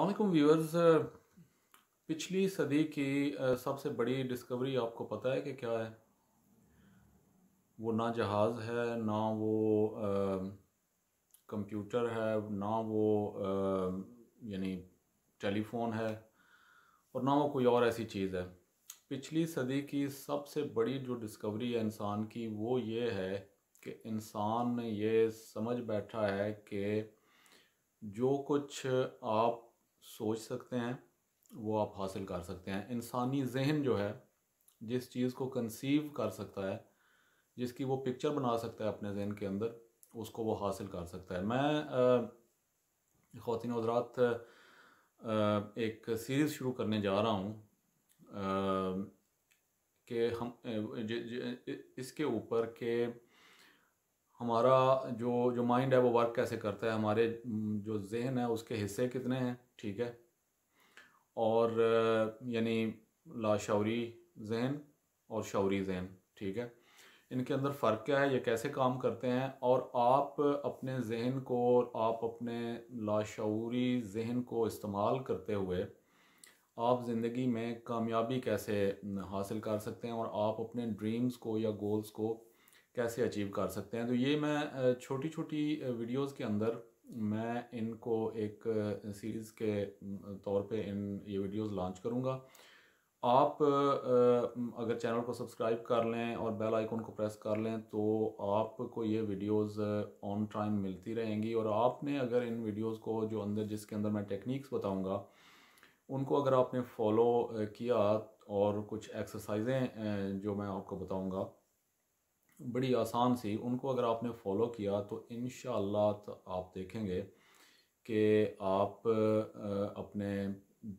अलकुम viewers uh, पिछली सदी की uh, सबसे बड़ी डिस्कवरी आपको पता है कि क्या है वो ना जहाज़ है ना वो कंप्यूटर uh, है ना वो यानी टेलीफोन है और ना वो कोई और ऐसी चीज़ है पिछली सदी की सबसे बड़ी जो डिस्कवरी है इंसान की वो ये है कि इंसान ये समझ बैठा है कि जो कुछ आप सोच सकते हैं वो आप हासिल कर सकते हैं इंसानी जहन जो है जिस चीज़ को कंसीव कर सकता है जिसकी वो पिक्चर बना सकता है अपने जहन के अंदर उसको वो हासिल कर सकता है मैं ख़वान हजरात एक सीरीज़ शुरू करने जा रहा हूँ कि हम ज, ज, इसके ऊपर के हमारा जो जो माइंड है वो वर्क कैसे करता है हमारे जो जहन है उसके हिस्से कितने हैं ठीक है और यानी लाशौरी जहन और शौरी जहन ठीक है इनके अंदर फ़र्क क्या है ये कैसे काम करते हैं और आप अपने जहन को और आप अपने लाशौरी जहन को इस्तेमाल करते हुए आप ज़िंदगी में कामयाबी कैसे हासिल कर सकते हैं और आप अपने ड्रीम्स को या गोल्स को कैसे अचीव कर सकते हैं तो ये मैं छोटी छोटी वीडियोस के अंदर मैं इनको एक सीरीज़ के तौर पे इन ये वीडियोस लॉन्च करूँगा आप अगर चैनल को सब्सक्राइब कर लें और बेल आइकन को प्रेस कर लें तो आपको ये वीडियोस ऑन टाइम मिलती रहेंगी और आपने अगर इन वीडियोस को जो अंदर जिसके अंदर मैं टेक्निक्स बताऊँगा उनको अगर आपने फॉलो किया और कुछ एक्सरसाइजें जो मैं आपको बताऊँगा बड़ी आसान सी उनको अगर आपने फॉलो किया तो इन तो आप देखेंगे कि आप अपने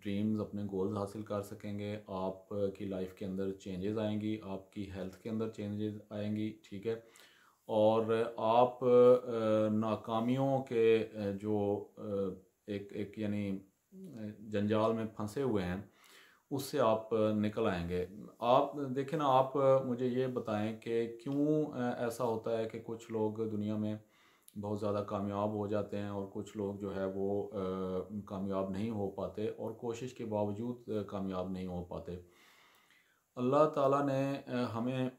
ड्रीम्स अपने गोल्स हासिल कर सकेंगे आपकी लाइफ के अंदर चेंजेस आएंगी आपकी हेल्थ के अंदर चेंजेस आएंगी ठीक है और आप नाकामियों के जो एक एक यानी जंजाल में फंसे हुए हैं उससे आप निकल आएंगे आप देखें ना आप मुझे ये बताएं कि क्यों ऐसा होता है कि कुछ लोग दुनिया में बहुत ज़्यादा कामयाब हो जाते हैं और कुछ लोग जो है वो कामयाब नहीं हो पाते और कोशिश के बावजूद कामयाब नहीं हो पाते अल्लाह ताला ने हमें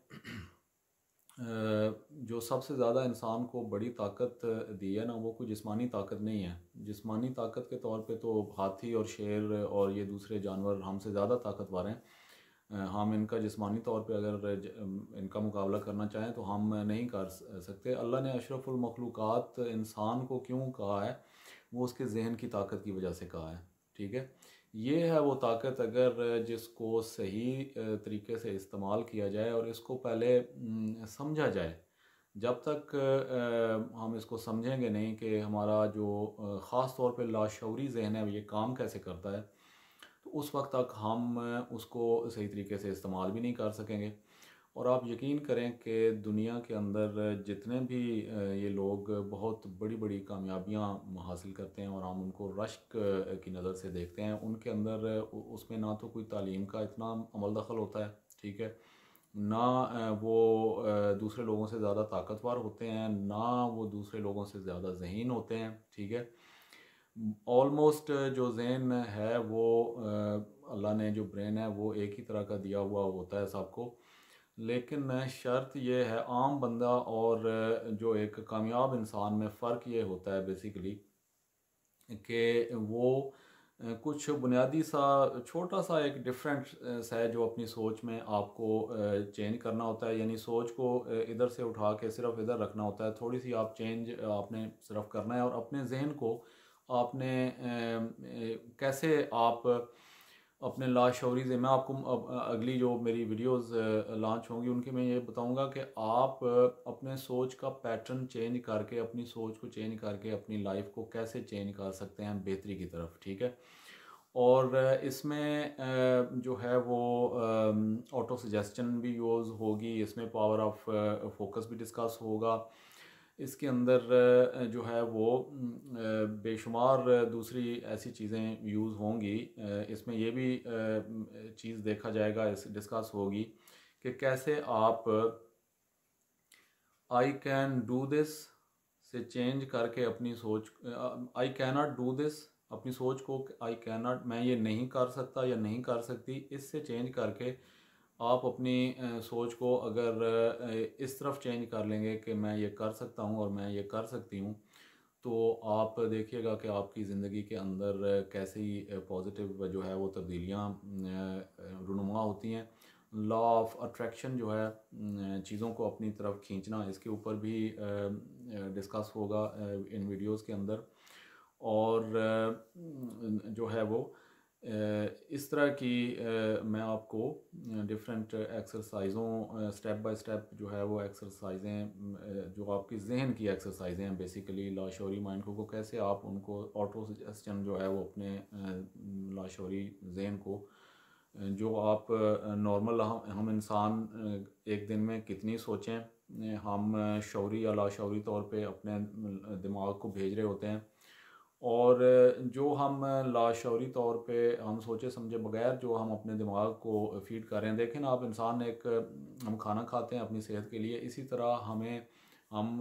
जो सबसे ज़्यादा इंसान को बड़ी ताकत दी है ना वो कोई जिस्मानी ताकत नहीं है जिस्मानी ताकत के तौर पे तो हाथी और शेर और ये दूसरे जानवर हमसे ज़्यादा ताकतवर हैं हम इनका जिस्मानी तौर पे अगर इनका मुकाबला करना चाहें तो हम नहीं कर सकते अल्लाह ने अशरफुलमखलूक़ात इंसान को क्यों कहा है वो उसके जहन की ताकत की वजह से कहा है ठीक है ये है वो ताकत अगर जिसको सही तरीके से इस्तेमाल किया जाए और इसको पहले समझा जाए जब तक हम इसको समझेंगे नहीं कि हमारा जो ख़ास तौर पर लाशौरी जहन है ये काम कैसे करता है तो उस वक्त तक हम उसको सही तरीके से इस्तेमाल भी नहीं कर सकेंगे और आप यकीन करें कि दुनिया के अंदर जितने भी ये लोग बहुत बड़ी बड़ी कामयाबियाँ हासिल करते हैं और हम उनको रश्क की नज़र से देखते हैं उनके अंदर उसमें ना तो कोई तालीम का इतना अमल दखल होता है ठीक है ना वो दूसरे लोगों से ज़्यादा ताकतवर होते हैं ना वो दूसरे लोगों से ज़्यादा जहन होते हैं ठीक है ऑलमोस्ट जो जहन है वो अल्लाह ने जो ब्रेन है वो एक ही तरह का दिया हुआ होता है सबको लेकिन शर्त यह है आम बंदा और जो एक कामयाब इंसान में फ़र्क ये होता है बेसिकली कि वो कुछ बुनियादी सा छोटा सा एक डिफरेंट सा है जो अपनी सोच में आपको चेंज करना होता है यानी सोच को इधर से उठा के सिर्फ इधर रखना होता है थोड़ी सी आप चेंज आपने सिर्फ करना है और अपने जहन को आपने कैसे आप अपने लास्ट से मैं आपको अगली जो मेरी वीडियोस लॉन्च होंगी उनकी मैं ये बताऊंगा कि आप अपने सोच का पैटर्न चेंज करके अपनी सोच को चेंज करके अपनी लाइफ को कैसे चेंज कर सकते हैं बेहतरी की तरफ ठीक है और इसमें जो है वो ऑटो सजेशन भी यूज़ होगी इसमें पावर ऑफ फोकस भी डिस्कस होगा इसके अंदर जो है वो बेशुमार दूसरी ऐसी चीज़ें यूज़ होंगी इसमें ये भी चीज़ देखा जाएगा इस डिस्कस होगी कि कैसे आप आई कैन डू दिस से चेंज करके अपनी सोच I can not do this अपनी सोच को आई कैन नॉट मैं ये नहीं कर सकता या नहीं कर सकती इससे चेंज करके आप अपनी सोच को अगर इस तरफ चेंज कर लेंगे कि मैं ये कर सकता हूँ और मैं ये कर सकती हूँ तो आप देखिएगा कि आपकी ज़िंदगी के अंदर कैसी पॉजिटिव जो है वो तब्दीलियाँ रुनुमा होती हैं लॉ ऑफ अट्रैक्शन जो है चीज़ों को अपनी तरफ खींचना इसके ऊपर भी डिस्कस होगा इन वीडियोस के अंदर और जो है वो इस तरह की मैं आपको डिफरेंट एक्सरसाइजों स्टेप बाय स्टेप जो है वो एक्सरसाइजें जो आपकी जहन की एक्सरसाइजें हैं बेसिकली लाशोरी माइंड को, को कैसे आप उनको ऑटो सजेशन जो है वो अपने लाशोरी जहन को जो आप नॉर्मल हम, हम इंसान एक दिन में कितनी सोचें हम शौरी या लाशोरी तौर पे अपने दिमाग को भेज रहे होते हैं और जो हम लाशौरी तौर पे हम सोचे समझे बगैर जो हम अपने दिमाग को फीड कर रहे हैं देखें आप इंसान एक हम खाना खाते हैं अपनी सेहत के लिए इसी तरह हमें हम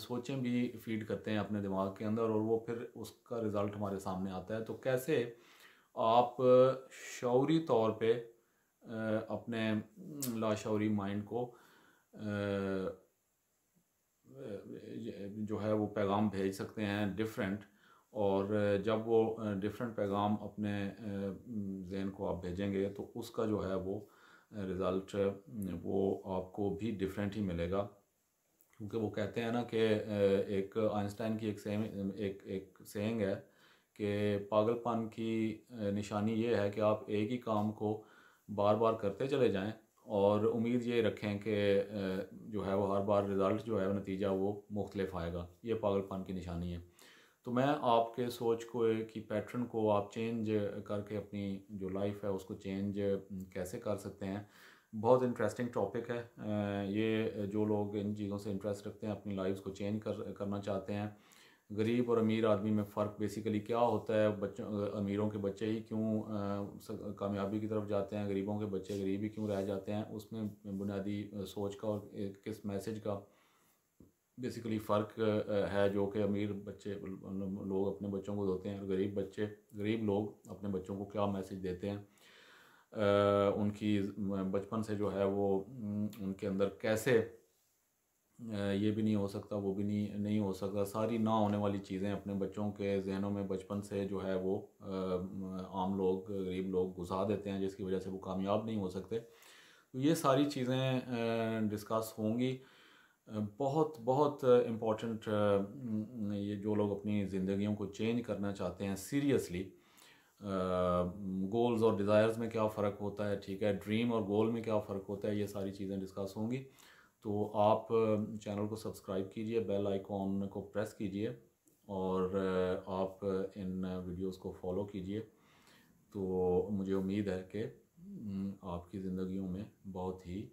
सोचें भी फीड करते हैं अपने दिमाग के अंदर और वो फिर उसका रिज़ल्ट हमारे सामने आता है तो कैसे आप शौरी तौर पे अपने लाशौरी माइंड को जो है वो पैगाम भेज सकते हैं डिफरेंट और जब वो डिफरेंट पैगाम अपने जहन को आप भेजेंगे तो उसका जो है वो रिज़ल्ट वो आपको भी डिफरेंट ही मिलेगा क्योंकि वो कहते हैं ना कि एक आइंस्टाइन की एक सेम एक एक सेंग है कि पागलपन की निशानी ये है कि आप एक ही काम को बार बार करते चले जाएं और उम्मीद ये रखें कि जो है वो हर बार रिज़ल्ट जो है वो नतीजा वो मुख्तलिफ आएगा ये पागलपन की निशानी है तो मैं आपके सोच को की पैटर्न को आप चेंज करके अपनी जो लाइफ है उसको चेंज हम्म, कैसे कर सकते हैं बहुत इंटरेस्टिंग टॉपिक है ये जो लोग इन चीज़ों से इंटरेस्ट रखते हैं अपनी लाइफ को चेंज कर करना चाहते हैं गरीब और अमीर आदमी में फ़र्क बेसिकली क्या होता है बच्चों अमीरों के बच्चे ही क्यों कामयाबी की तरफ जाते हैं गरीबों के बच्चे गरीब ही क्यों रह जाते हैं उसमें बुनियादी सोच का और किस मैसेज का बेसिकली फ़र्क है जो कि अमीर बच्चे लोग अपने बच्चों को देते हैं और गरीब बच्चे गरीब लोग अपने बच्चों को क्या मैसेज देते हैं उनकी बचपन से जो है वो उनके अंदर कैसे ये भी नहीं हो सकता वो भी नहीं नहीं हो सकता सारी ना होने वाली चीज़ें अपने बच्चों के जहनों में बचपन से जो है वो आम लोग गरीब लोग घुसा देते हैं जिसकी वजह से वो कामयाब नहीं हो सकते तो ये सारी चीज़ें डिस्कस होंगी बहुत बहुत इम्पॉर्टेंट ये जो लोग अपनी ज़िंदगियों को चेंज करना चाहते हैं सीरियसली गोल्स और डिज़ायर्स में क्या फ़र्क होता है ठीक है ड्रीम और गोल में क्या फ़र्क होता है ये सारी चीज़ें डिस्कस होंगी तो आप चैनल को सब्सक्राइब कीजिए बेल आइकॉन को प्रेस कीजिए और आप इन वीडियोस को फॉलो कीजिए तो मुझे उम्मीद है कि आपकी ज़िंदगियों में बहुत ही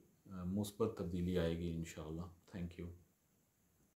मुस्बत तब्दीली आएगी इन Thank you.